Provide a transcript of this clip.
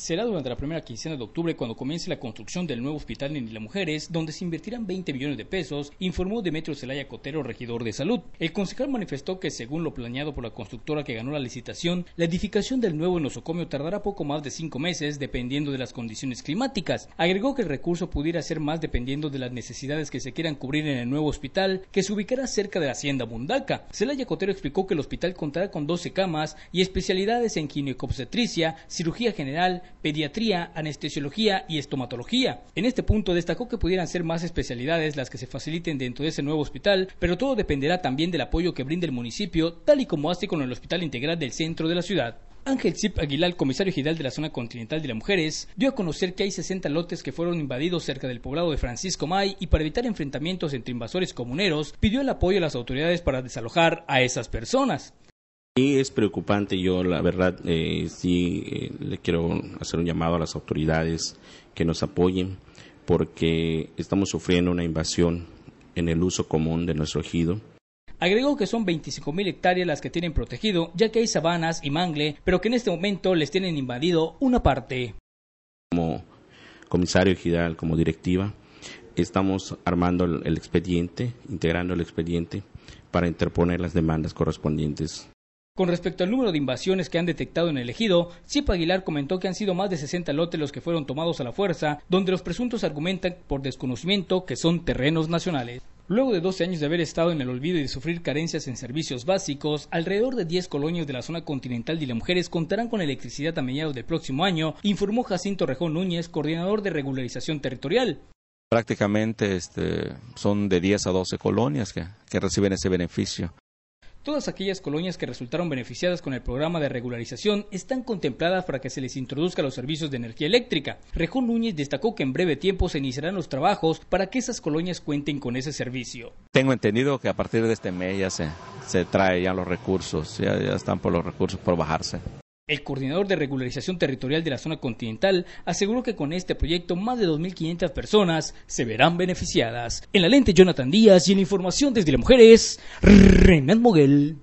Será durante la primera quincena de octubre cuando comience la construcción del nuevo hospital en Isla Mujeres, donde se invertirán 20 millones de pesos, informó Demetrio Celaya Cotero, regidor de salud. El concejal manifestó que, según lo planeado por la constructora que ganó la licitación, la edificación del nuevo nosocomio tardará poco más de cinco meses, dependiendo de las condiciones climáticas. Agregó que el recurso pudiera ser más dependiendo de las necesidades que se quieran cubrir en el nuevo hospital, que se ubicará cerca de la Hacienda Mundaca. Celaya Cotero explicó que el hospital contará con 12 camas y especialidades en ginecobstetricia, cirugía general, pediatría, anestesiología y estomatología. En este punto destacó que pudieran ser más especialidades las que se faciliten dentro de ese nuevo hospital, pero todo dependerá también del apoyo que brinde el municipio, tal y como hace con el Hospital Integral del Centro de la Ciudad. Ángel Zip Aguilar, comisario general de la zona continental de las mujeres, dio a conocer que hay 60 lotes que fueron invadidos cerca del poblado de Francisco May y para evitar enfrentamientos entre invasores comuneros, pidió el apoyo a las autoridades para desalojar a esas personas. Y es preocupante, yo la verdad eh, sí eh, le quiero hacer un llamado a las autoridades que nos apoyen porque estamos sufriendo una invasión en el uso común de nuestro ejido. Agregó que son 25.000 hectáreas las que tienen protegido, ya que hay sabanas y mangle, pero que en este momento les tienen invadido una parte. Como comisario ejidal, como directiva, estamos armando el expediente, integrando el expediente para interponer las demandas correspondientes. Con respecto al número de invasiones que han detectado en el ejido, Chip Aguilar comentó que han sido más de 60 lotes los que fueron tomados a la fuerza, donde los presuntos argumentan por desconocimiento que son terrenos nacionales. Luego de 12 años de haber estado en el olvido y de sufrir carencias en servicios básicos, alrededor de 10 colonias de la zona continental de las mujeres contarán con electricidad a mediados del próximo año, informó Jacinto Rejón Núñez, coordinador de regularización territorial. Prácticamente este, son de 10 a 12 colonias que reciben ese beneficio. Todas aquellas colonias que resultaron beneficiadas con el programa de regularización están contempladas para que se les introduzca los servicios de energía eléctrica. Rejón Núñez destacó que en breve tiempo se iniciarán los trabajos para que esas colonias cuenten con ese servicio. Tengo entendido que a partir de este mes ya se, se trae ya los recursos, ya, ya están por los recursos por bajarse. El coordinador de regularización territorial de la zona continental aseguró que con este proyecto más de 2.500 personas se verán beneficiadas. En la lente Jonathan Díaz y en información desde Mujer es Renan Moguel.